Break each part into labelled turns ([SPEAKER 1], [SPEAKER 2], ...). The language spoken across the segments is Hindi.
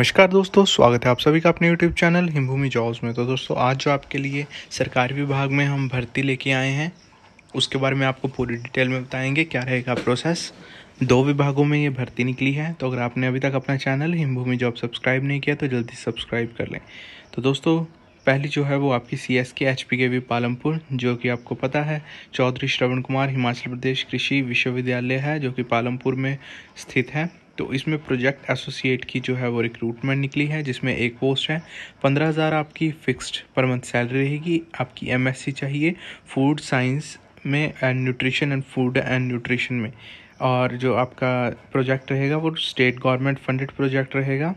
[SPEAKER 1] नमस्कार दोस्तों स्वागत है आप सभी का अपने YouTube चैनल हिमभूमि जॉब्स में तो दोस्तों आज जो आपके लिए सरकारी विभाग में हम भर्ती लेके आए हैं उसके बारे में आपको पूरी डिटेल में बताएंगे क्या रहेगा प्रोसेस दो विभागों में ये भर्ती निकली है तो अगर आपने अभी तक अपना चैनल हिमभूमि जॉब सब्सक्राइब नहीं किया तो जल्दी सब्सक्राइब कर लें तो दोस्तों पहली जो है वो आपकी C S K H P K V Palampur जो कि आपको पता है चौधरी श्रवण कुमार हिमाचल प्रदेश कृषि विश्वविद्यालय है जो कि पालमपुर में स्थित है तो इसमें प्रोजेक्ट एसोसिएट की जो है वो रिक्रूटमेंट निकली है जिसमें एक पोस्ट है पंद्रह हज़ार आपकी फ़िक्स्ड पर मंथ सैलरी रहेगी आपकी एमएससी चाहिए फूड साइंस में and nutrition and food and nutrition में और जो आपका प्रोजेक्ट रहेगा वो स्टेट गवर्नमेंट फंडेड प्रोजेक्ट रहेगा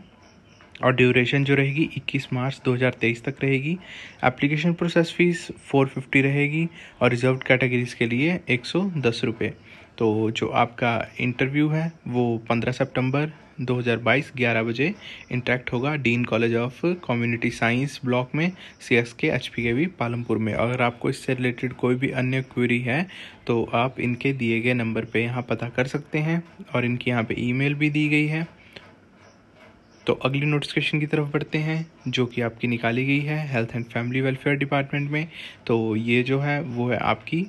[SPEAKER 1] और ड्यूरेशन जो रहेगी 21 मार्च 2023 तक रहेगी एप्लीकेशन प्रोसेस फ़ीस 450 रहेगी और रिजर्व कैटेगरीज़ के लिए एक सौ तो जो आपका इंटरव्यू है वो 15 सितंबर 2022 11 बजे इंटरेक्ट होगा dean college of community science block में C S K H P K V Palampur में अगर आपको इससे रिलेटेड कोई भी अन्य क्वेरी है तो आप इनके दिए गए नंबर पे यहाँ पता कर सकते हैं और इनकी यहाँ पे ईमेल भी दी गई है तो अगली नोटिफिकेशन की तरफ बढ़ते हैं जो कि आपकी निकाली गई है health and family welfare department में तो ये जो है वो है आपकी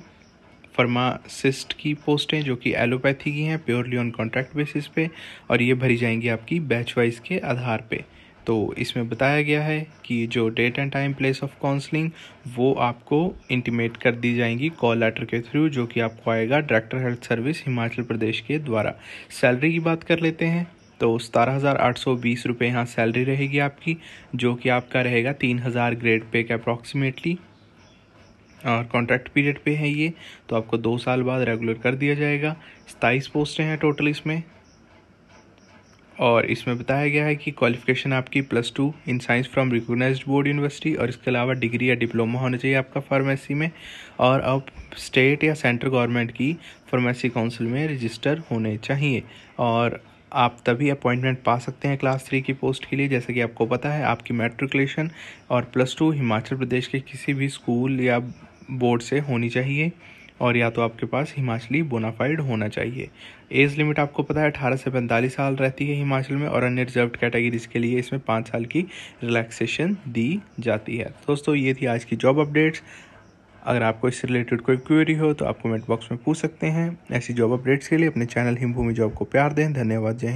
[SPEAKER 1] फार्मासिस्ट की पोस्टें जो कि एलोपैथी की हैं प्योरली ऑन कॉन्ट्रैक्ट बेसिस पे और ये भरी जाएंगी आपकी बैच वाइज के आधार पे तो इसमें बताया गया है कि जो date and time place of counselling वो आपको इंटीमेट कर दी जाएंगी कॉल लेटर के थ्रू जो कि आपको आएगा director health service Himachal Pradesh के द्वारा सैलरी की बात कर लेते हैं तो सतारह हज़ार आठ सौ बीस रुपये यहाँ सैलरी रहेगी आपकी जो कि आपका रहेगा तीन हज़ार ग्रेड पे के अप्रॉक्सीमेटली और कॉन्ट्रैक्ट पीरियड पे है ये तो आपको दो साल बाद रेगुलर कर दिया जाएगा सताईस पोस्टें हैं टोटल इसमें और इसमें बताया गया है कि क्वालिफिकेशन आपकी plus two in science from recognise board university और इसके अलावा डिग्री या डिप्लोमा होना चाहिए आपका फार्मेसी में और आप स्टेट या सेंट्रल गवर्नमेंट की फार्मेसी काउंसिल में रजिस्टर होने चाहिए और आप तभी अपॉइंटमेंट पा सकते हैं क्लास थ्री की पोस्ट के लिए जैसे कि आपको पता है आपकी मेट्रिकुलेशन और प्लस टू हिमाचल प्रदेश के किसी भी स्कूल या बोर्ड से होनी चाहिए और या तो आपके पास हिमाचली बोनाफाइड होना चाहिए एज लिमिट आपको पता है अठारह से पैंतालीस साल रहती है हिमाचल में और अन्य रिजर्व कैटेगरीज के लिए इसमें पाँच साल की रिलैक्सेशन दी जाती है दोस्तों ये थी आज की जॉब अपडेट्स अगर आपको इससे रिलेटेड कोई क्वेरी हो तो आप कमेंट बॉक्स में पूछ सकते हैं ऐसी जॉब अपडेट्स के लिए अपने चैनल हिमभूमि जॉब को प्यार दें धन्यवाद जय